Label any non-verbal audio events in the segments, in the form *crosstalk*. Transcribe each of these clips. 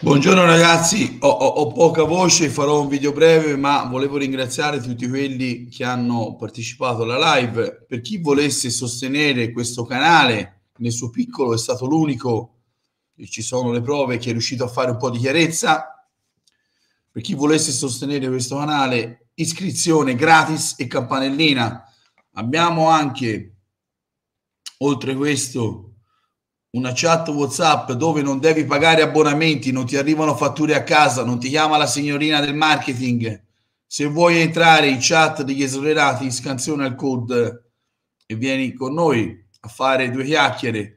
Buongiorno ragazzi, ho, ho, ho, poca voce, farò un video breve, ma volevo ringraziare tutti quelli che hanno partecipato alla live. Per chi volesse sostenere questo canale, nel suo piccolo è stato l'unico, e ci sono le prove, che è riuscito a fare un po' di chiarezza. Per chi volesse sostenere questo canale, iscrizione gratis e campanellina. Abbiamo anche, oltre questo, una chat WhatsApp dove non devi pagare abbonamenti, non ti arrivano fatture a casa, non ti chiama la signorina del marketing. Se vuoi entrare in chat degli esonerati, scansiona il code e vieni con noi a fare due chiacchiere.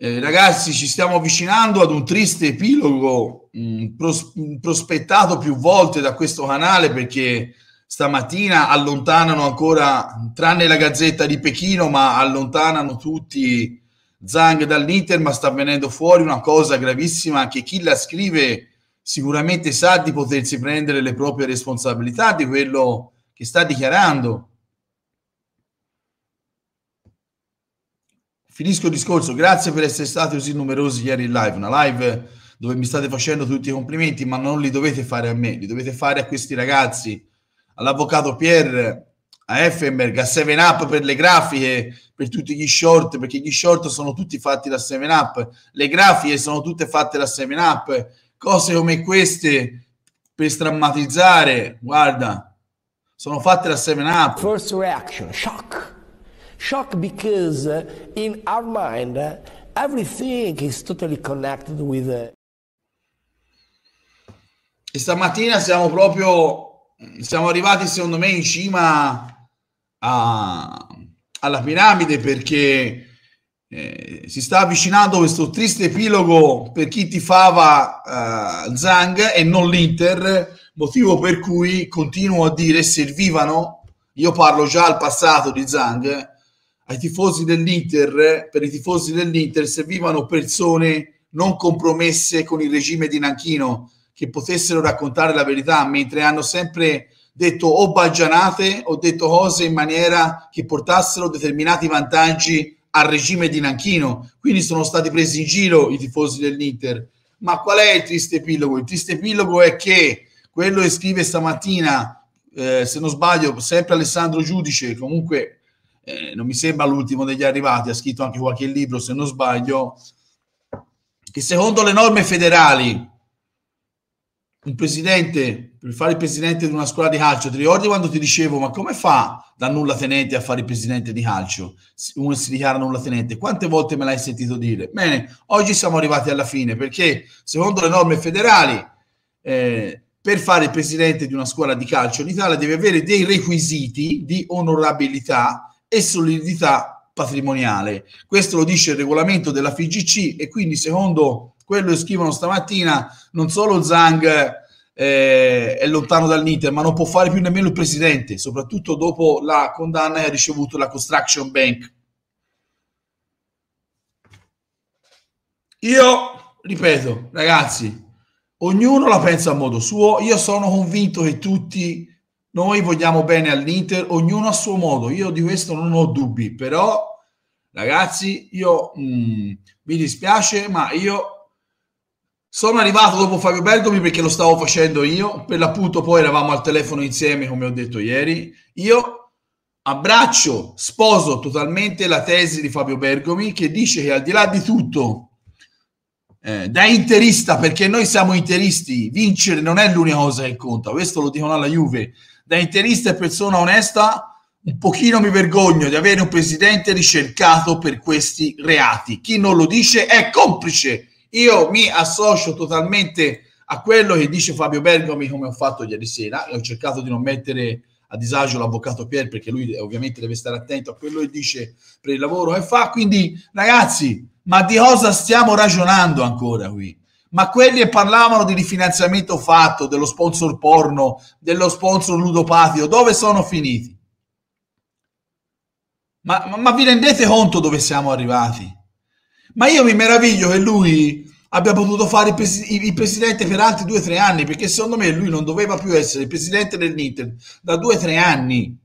Eh, ragazzi, ci stiamo avvicinando ad un triste epilogo mh, mm, pros- prospettato più volte da questo canale perché stamattina allontanano ancora, tranne la Gazzetta di Pechino, ma allontanano tutti Zang dall'Inter, ma sta venendo fuori una cosa gravissima che chi la scrive sicuramente sa di potersi prendere le proprie responsabilità di quello che sta dichiarando. Finisco il discorso, grazie per essere stati così numerosi ieri in live, una live dove mi state facendo tutti i complimenti, ma non li dovete fare a me, li dovete fare a questi ragazzi, all'avvocato Pierre a Effenberg, a 7-Up per le grafiche, per tutti gli short, perché gli short sono tutti fatti da 7-Up, le grafiche sono tutte fatte da 7-Up, cose come queste per strammatizzare, guarda, sono fatte da 7-Up. First reaction, shock. Shock because eh, in our mind eh, everything is totally connected with... Eh, e stamattina siamo proprio, siamo arrivati secondo me in cima a, alla piramide perché eh, si sta avvicinando questo triste epilogo per chi tifava eh, Zang e non l'Inter, motivo per cui continuo a dire servivano, io parlo già al passato di Zang, ai tifosi dell'Inter, per i tifosi dell'Inter servivano persone non compromesse con il regime di Nanchino, che potessero raccontare la verità, mentre hanno sempre detto o baggianate o detto cose in maniera che portassero determinati vantaggi al regime di Nanchino. Quindi sono stati presi in giro i tifosi dell'Inter. Ma qual è il triste epilogo? Il triste epilogo è che quello che scrive stamattina, eh, se non sbaglio, sempre Alessandro Giudice, comunque eh, non mi sembra l'ultimo degli arrivati, ha scritto anche qualche libro, se non sbaglio, che secondo le norme federali un presidente, per fare il presidente di una scuola di calcio, ti ricordi quando ti dicevo ma come fa da nulla tenente a fare il presidente di calcio? Uno si dichiara nulla tenente, quante volte me l'hai sentito dire? Bene, oggi siamo arrivati alla fine perché secondo le norme federali eh, per fare il presidente di una scuola di calcio in Italia deve avere dei requisiti di onorabilità e solidità patrimoniale. Questo lo dice il regolamento della FIGC e quindi secondo quello che scrivono stamattina, non solo Zhang eh, è lontano dall'Inter, ma non può fare più nemmeno il presidente, soprattutto dopo la condanna che ha ricevuto la Construction Bank. Io ripeto, ragazzi, ognuno la pensa a modo suo. Io sono convinto che tutti noi vogliamo bene all'Inter, ognuno a suo modo. Io di questo non ho dubbi, però ragazzi, io mh, mm, mi dispiace, ma io sono arrivato dopo Fabio Bergomi perché lo stavo facendo io, per l'appunto poi eravamo al telefono insieme come ho detto ieri. Io abbraccio, sposo totalmente la tesi di Fabio Bergomi che dice che al di là di tutto, eh, da interista, perché noi siamo interisti, vincere non è l'unica cosa che conta, questo lo dicono alla Juve, da interista e persona onesta un pochino mi vergogno di avere un presidente ricercato per questi reati. Chi non lo dice è complice io mi associo totalmente a quello che dice Fabio Bergomi, come ho fatto ieri sera, e ho cercato di non mettere a disagio l'avvocato Pier, perché lui ovviamente deve stare attento a quello che dice per il lavoro che fa. Quindi, ragazzi, ma di cosa stiamo ragionando ancora qui? ma quelli che parlavano di rifinanziamento fatto, dello sponsor porno, dello sponsor ludopatio, dove sono finiti? Ma, ma, ma vi rendete conto dove siamo arrivati? Ma io mi meraviglio che lui abbia potuto fare il, pres- il, presidente per altri due o tre anni, perché secondo me lui non doveva più essere il presidente dell'Inter da due o tre anni.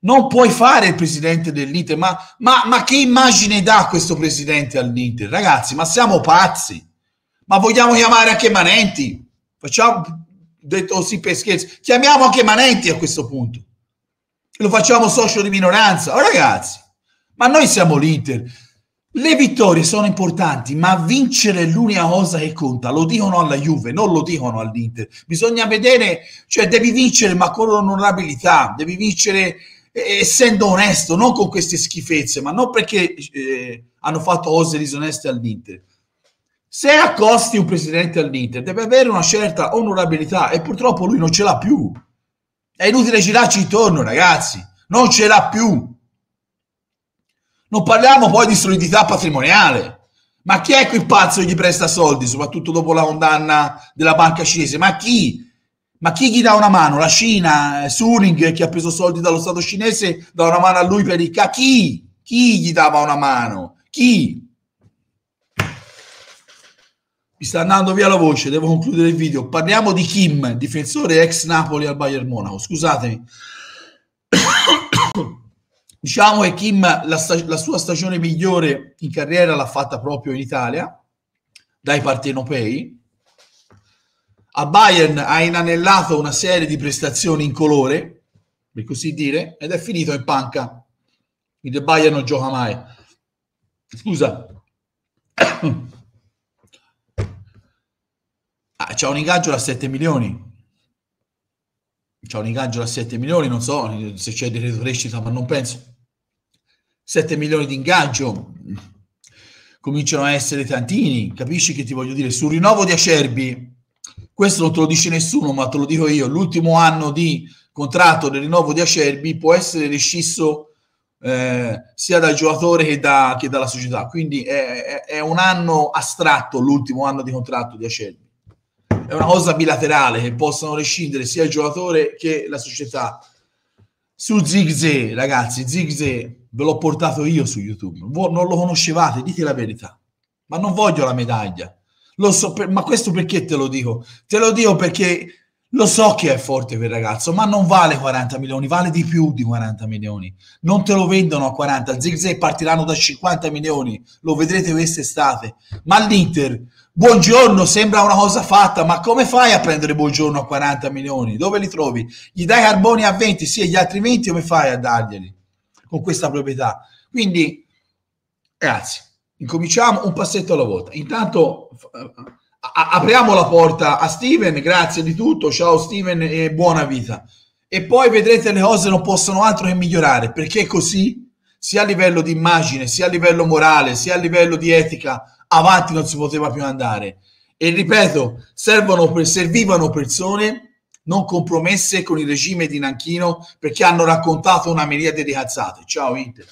Non puoi fare il presidente dell'Inter, ma, ma, ma che immagine dà questo presidente all'Inter? Ragazzi, ma siamo pazzi. Ma vogliamo chiamare anche Manenti? Facciamo, detto sì per scherzo, chiamiamo anche Manenti a questo punto. Lo facciamo socio di minoranza. Oh, ragazzi, ma noi siamo l'Inter le vittorie sono importanti, ma vincere è l'unica cosa che conta. Lo dicono alla Juve, non lo dicono all'Inter. Bisogna vedere, cioè devi vincere ma con onorabilità, devi vincere eh, essendo onesto, non con queste schifezze, ma non perché eh, hanno fatto cose disoneste all'Inter. Se accosti un presidente all'Inter deve avere una certa onorabilità e purtroppo lui non ce l'ha più. È inutile girarci intorno, ragazzi, non ce l'ha più non parliamo poi di solidità patrimoniale. Ma chi è quel pazzo che gli presta soldi, soprattutto dopo la condanna della banca cinese? Ma chi? Ma chi gli dà una mano? La Cina? Eh, Suning, che ha preso soldi dallo Stato cinese dà una mano a lui per il ca... Chi? Chi gli dava una mano? Chi? Mi sta andando via la voce, devo concludere il video. Parliamo di Kim, difensore ex Napoli al Bayern Monaco. Scusatemi. *coughs* Diciamo che Kim la, sta- la sua stagione migliore in carriera l'ha fatta proprio in Italia, dai partenopei. A Bayern ha inanellato una serie di prestazioni in colore, per così dire, ed è finito in panca. il Bayern non gioca mai. Scusa. *coughs* Ah, c'ha un ingaggio da 7 milioni c'è un ingaggio da 7 milioni, non so se c'è di retrocrescita, ma non penso. 7 milioni di ingaggio cominciano a essere tantini, capisci che ti voglio dire? Sul rinnovo di Acerbi, questo non te lo dice nessuno, ma te lo dico io, l'ultimo anno di contratto del rinnovo di Acerbi può essere rescisso eh, sia dal giocatore che, da, che dalla società, quindi è, è, è un anno astratto l'ultimo anno di contratto di Acerbi è una cosa bilaterale che possano rescindere sia il giocatore che la società. Su Zigze, ragazzi, Zigze ve l'ho portato io su YouTube. non lo conoscevate, dite la verità. Ma non voglio la medaglia. Lo So per, ma questo perché te lo dico? Te lo dico perché lo so che è forte quel ragazzo, ma non vale 40 milioni, vale di più di 40 milioni. Non te lo vendono a 40, Zig Zag partiranno da 50 milioni, lo vedrete quest'estate. Ma l'Inter, buongiorno, sembra una cosa fatta, ma come fai a prendere buongiorno a 40 milioni? Dove li trovi? Gli dai carboni a 20, sì, e gli altri 20 come fai a darglieli con questa proprietà? Quindi, ragazzi, incominciamo un passetto alla volta. Intanto eh, a- apriamo la porta a Steven, grazie di tutto, ciao Steven e buona vita. E poi vedrete le cose non possono altro che migliorare, perché così, sia a livello di immagine, sia a livello morale, sia a livello di etica, avanti non si poteva più andare. E ripeto, servono per, servivano persone non compromesse con il regime di Nanchino perché hanno raccontato una miriade di cazzate. Ciao Inter.